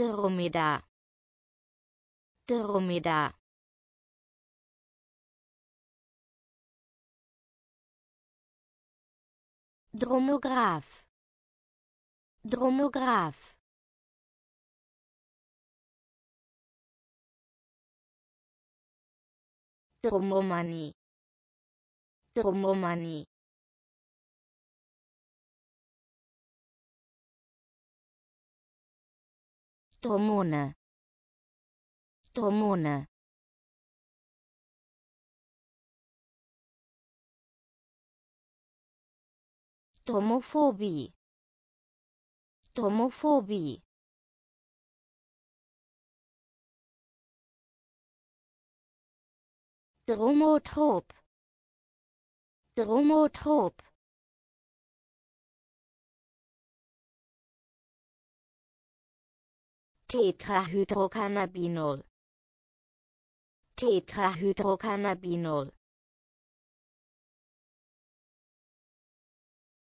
dromedar dromedar Dromograph. Dromograph. Dromomanie. Dromomanie. Hormone. Hormone. Homophobie. Homophobie. Dromotrop. Dromotrop. Tetrahydrocannabinol Tetrahydrocannabinol